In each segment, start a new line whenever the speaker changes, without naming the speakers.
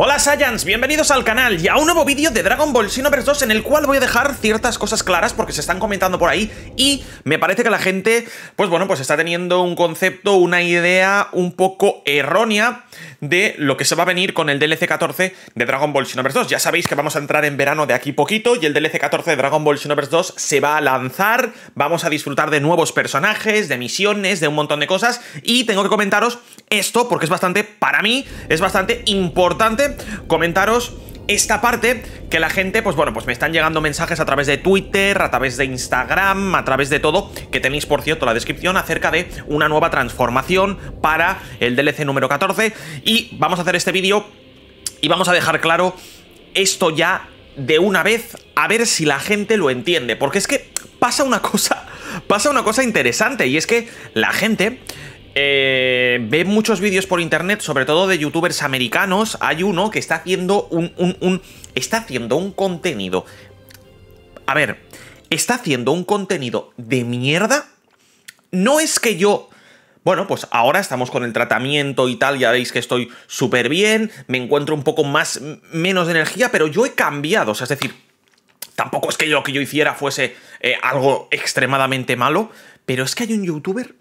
Hola Saiyans, bienvenidos al canal y a un nuevo vídeo de Dragon Ball Xenoverse 2 en el cual voy a dejar ciertas cosas claras porque se están comentando por ahí y me parece que la gente, pues bueno, pues está teniendo un concepto, una idea un poco errónea de lo que se va a venir con el DLC 14 de Dragon Ball Xenoverse 2. Ya sabéis que vamos a entrar en verano de aquí poquito y el DLC 14 de Dragon Ball Xenoverse 2 se va a lanzar, vamos a disfrutar de nuevos personajes, de misiones, de un montón de cosas y tengo que comentaros esto porque es bastante, para mí, es bastante importante comentaros esta parte que la gente, pues bueno, pues me están llegando mensajes a través de Twitter, a través de Instagram, a través de todo, que tenéis por cierto la descripción acerca de una nueva transformación para el DLC número 14 y vamos a hacer este vídeo y vamos a dejar claro esto ya de una vez a ver si la gente lo entiende, porque es que pasa una cosa, pasa una cosa interesante y es que la gente eh, ve muchos vídeos por internet, sobre todo de youtubers americanos. Hay uno que está haciendo un, Está haciendo un contenido. A ver, está haciendo un contenido de mierda. No es que yo. Bueno, pues ahora estamos con el tratamiento y tal, ya veis que estoy súper bien, me encuentro un poco más, menos de energía, pero yo he cambiado, o sea, es decir, tampoco es que lo que yo hiciera fuese eh, algo extremadamente malo, pero es que hay un youtuber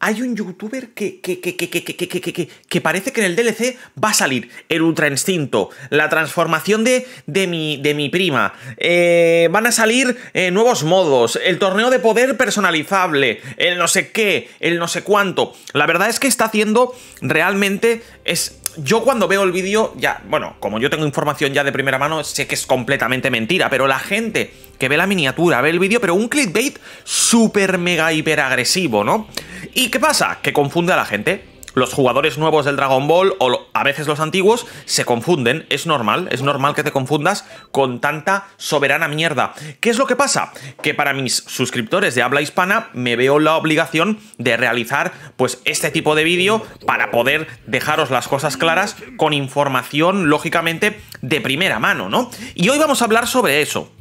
hay un youtuber que, que, parece que en el DLC va a salir el ultra instinto, la transformación de, de, mi, de mi prima, eh, van a salir eh, nuevos modos, el torneo de poder personalizable, el no sé qué, el no sé cuánto. La verdad es que está haciendo realmente es... Yo cuando veo el vídeo, ya, bueno, como yo tengo información ya de primera mano, sé que es completamente mentira, pero la gente que ve la miniatura, ve el vídeo, pero un clickbait súper mega hiper agresivo, ¿no? ¿Y qué pasa? Que confunde a la gente. Los jugadores nuevos del Dragon Ball, o a veces los antiguos, se confunden. Es normal, es normal que te confundas con tanta soberana mierda. ¿Qué es lo que pasa? Que para mis suscriptores de habla hispana me veo la obligación de realizar pues este tipo de vídeo para poder dejaros las cosas claras con información, lógicamente, de primera mano, ¿no? Y hoy vamos a hablar sobre eso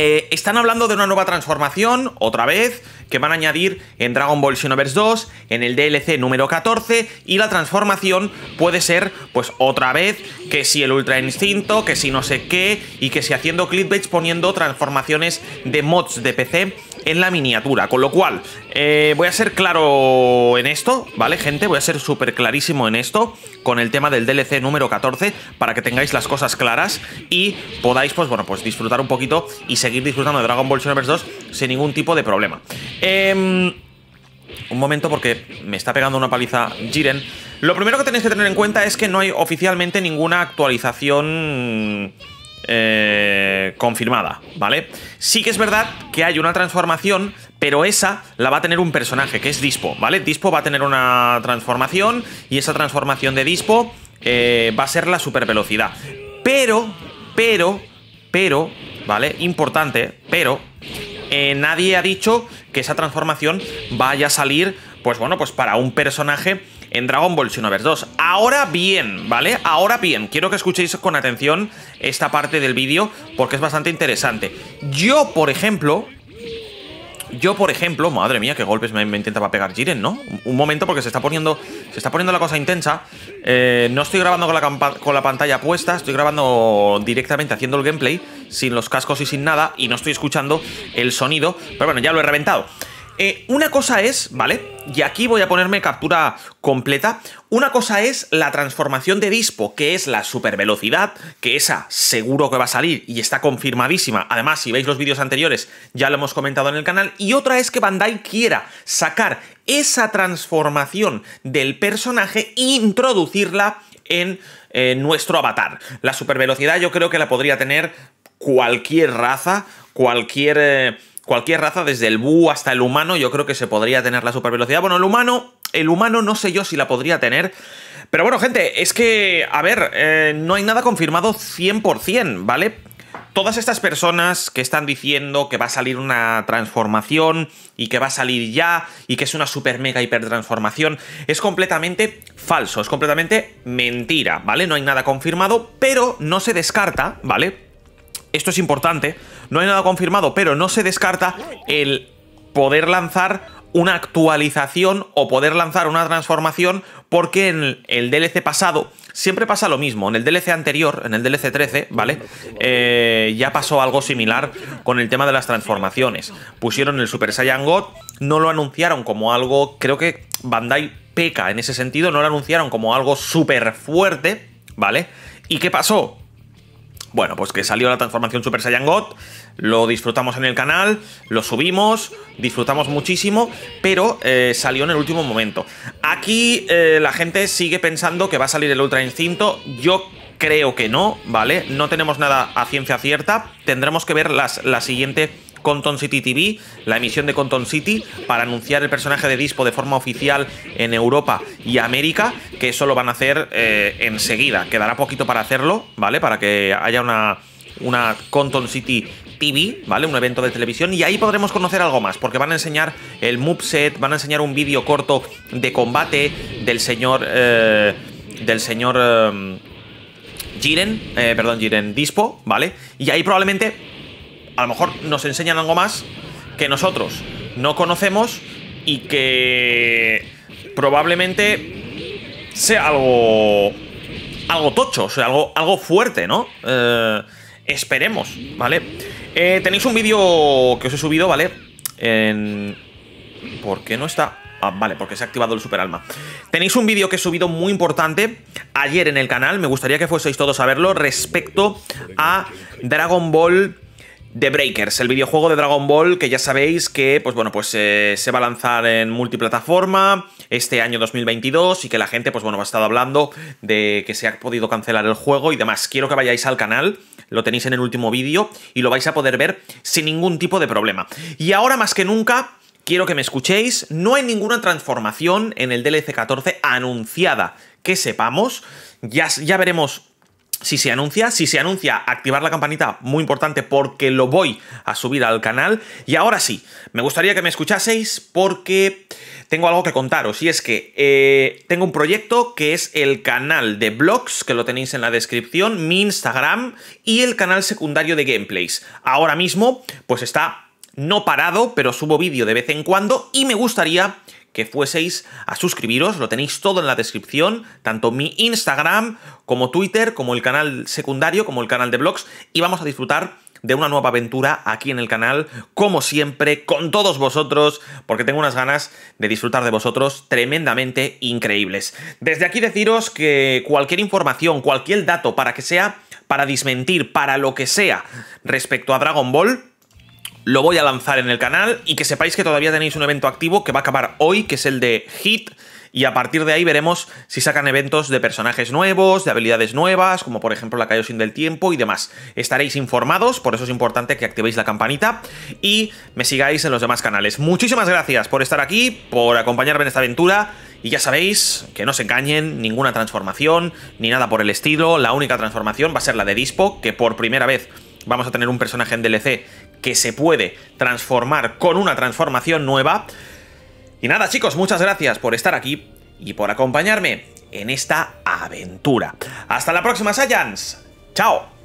eh, están hablando de una nueva transformación, otra vez, que van a añadir en Dragon Ball Xenoverse 2, en el DLC número 14, y la transformación puede ser, pues otra vez, que si el Ultra Instinto, que si no sé qué, y que si haciendo clickbaits poniendo transformaciones de mods de PC en la miniatura. Con lo cual, eh, voy a ser claro en esto, ¿vale, gente? Voy a ser súper clarísimo en esto con el tema del DLC número 14 para que tengáis las cosas claras y podáis, pues bueno, pues disfrutar un poquito y seguir disfrutando de Dragon Ball Xenoverse 2 sin ningún tipo de problema. Em, un momento porque me está pegando una paliza Jiren. Lo primero que tenéis que tener en cuenta es que no hay oficialmente ninguna actualización eh, confirmada, ¿vale? Sí que es verdad que hay una transformación, pero esa la va a tener un personaje, que es Dispo, ¿vale? Dispo va a tener una transformación y esa transformación de Dispo eh, va a ser la super velocidad. Pero, pero, pero, ¿vale? Importante, pero eh, nadie ha dicho que esa transformación vaya a salir, pues bueno, pues para un personaje en Dragon Ball Xenoverse 2. Ahora bien, ¿vale? Ahora bien, quiero que escuchéis con atención esta parte del vídeo porque es bastante interesante. Yo, por ejemplo... Yo, por ejemplo, madre mía, qué golpes me, intenta intentaba pegar Jiren, ¿no? Un, momento porque se está poniendo, se está poniendo la cosa intensa. Eh, no estoy grabando con la pantalla puesta, estoy grabando directamente haciendo el gameplay, sin los cascos y sin nada, y no estoy escuchando el sonido. Pero bueno, ya lo he reventado. Eh, una cosa es, ¿vale? Y aquí voy a ponerme captura completa. Una cosa es la transformación de Dispo, que es la supervelocidad, que esa seguro que va a salir y está confirmadísima. Además, si veis los vídeos anteriores, ya lo hemos comentado en el canal. Y otra es que Bandai quiera sacar esa transformación del personaje e introducirla en eh, nuestro avatar. La supervelocidad yo creo que la podría tener cualquier raza, cualquier eh, cualquier raza, desde el búho hasta el humano, yo creo que se podría tener la supervelocidad. Bueno, el humano, el humano no sé yo si la podría tener. Pero bueno, gente, es que, a ver, eh, no hay nada confirmado 100%, ¿vale? todas estas personas que están diciendo que va a salir una transformación y que va a salir ya y que es una super mega hiper transformación es completamente falso, es completamente mentira, ¿vale? No hay nada confirmado, pero no se descarta, ¿vale? Esto es importante no hay nada confirmado, pero no se descarta el poder lanzar una actualización o poder lanzar una transformación porque en el DLC pasado siempre pasa lo mismo. En el DLC anterior, en el DLC 13, ¿vale? Eh, ya pasó algo similar con el tema de las transformaciones. Pusieron el Super Saiyan God, no lo anunciaron como algo, creo que Bandai peca en ese sentido, no lo anunciaron como algo súper fuerte, ¿vale? ¿Y qué pasó? Bueno, pues que salió la transformación Super Saiyan God, lo disfrutamos en el canal, lo subimos, disfrutamos muchísimo, pero eh, salió en el último momento. Aquí eh, la gente sigue pensando que va a salir el Ultra Instinto, yo creo que no, ¿vale? No tenemos nada a ciencia cierta, tendremos que ver las, la siguiente Conton City TV, la emisión de Conton City, para anunciar el personaje de Dispo de forma oficial en Europa y América, que eso lo van a hacer eh, enseguida. Quedará poquito para hacerlo, ¿vale? Para que haya una, una Conton City TV, ¿vale? Un evento de televisión y ahí podremos conocer algo más, porque van a enseñar el moveset, van a enseñar un vídeo corto de combate del señor... Eh, del señor... Eh, Jiren, perdón, Jiren Dispo, ¿vale? Y ahí probablemente a lo mejor nos enseñan algo más que nosotros no conocemos y que probablemente sea algo algo tocho, o sea, algo, algo fuerte, ¿no? Eh, esperemos, ¿vale? Eh, tenéis un vídeo que os he subido, ¿vale? En... ¿Por qué no está? Ah, vale, porque se ha activado el super alma. Tenéis un vídeo que he subido muy importante ayer en el canal, me gustaría que fueseis todos a verlo, respecto a Dragon Ball The Breakers, el videojuego de Dragon Ball que ya sabéis que, pues bueno, pues eh, se va a lanzar en multiplataforma este año 2022 y que la gente, pues bueno, ha estado hablando de que se ha podido cancelar el juego y demás. Quiero que vayáis al canal, lo tenéis en el último vídeo y lo vais a poder ver sin ningún tipo de problema. Y ahora más que nunca... Quiero que me escuchéis, no hay ninguna transformación en el DLC 14 anunciada que sepamos. Ya, ya veremos si se anuncia, si se anuncia, activar la campanita, muy importante porque lo voy a subir al canal. Y ahora sí, me gustaría que me escuchaseis porque tengo algo que contaros y es que eh, tengo un proyecto que es el canal de blogs, que lo tenéis en la descripción, mi Instagram y el canal secundario de gameplays. Ahora mismo, pues está no parado, pero subo vídeo de vez en cuando y me gustaría que fueseis a suscribiros, lo tenéis todo en la descripción, tanto mi Instagram como Twitter, como el canal secundario, como el canal de blogs, y vamos a disfrutar de una nueva aventura aquí en el canal, como siempre, con todos vosotros, porque tengo unas ganas de disfrutar de vosotros tremendamente increíbles. Desde aquí deciros que cualquier información, cualquier dato, para que sea, para dismentir, para lo que sea, respecto a Dragon Ball, lo voy a lanzar en el canal y que sepáis que todavía tenéis un evento activo que va a acabar hoy, que es el de Hit. Y a partir de ahí veremos si sacan eventos de personajes nuevos, de habilidades nuevas, como por ejemplo la sin del Tiempo y demás. Estaréis informados, por eso es importante que activéis la campanita y me sigáis en los demás canales. Muchísimas gracias por estar aquí, por acompañarme en esta aventura. Y ya sabéis que no se engañen, ninguna transformación, ni nada por el estilo. La única transformación va a ser la de Dispo, que por primera vez vamos a tener un personaje en DLC que se puede transformar con una transformación nueva. Y nada chicos, muchas gracias por estar aquí y por acompañarme en esta aventura. Hasta la próxima Saiyans. Chao.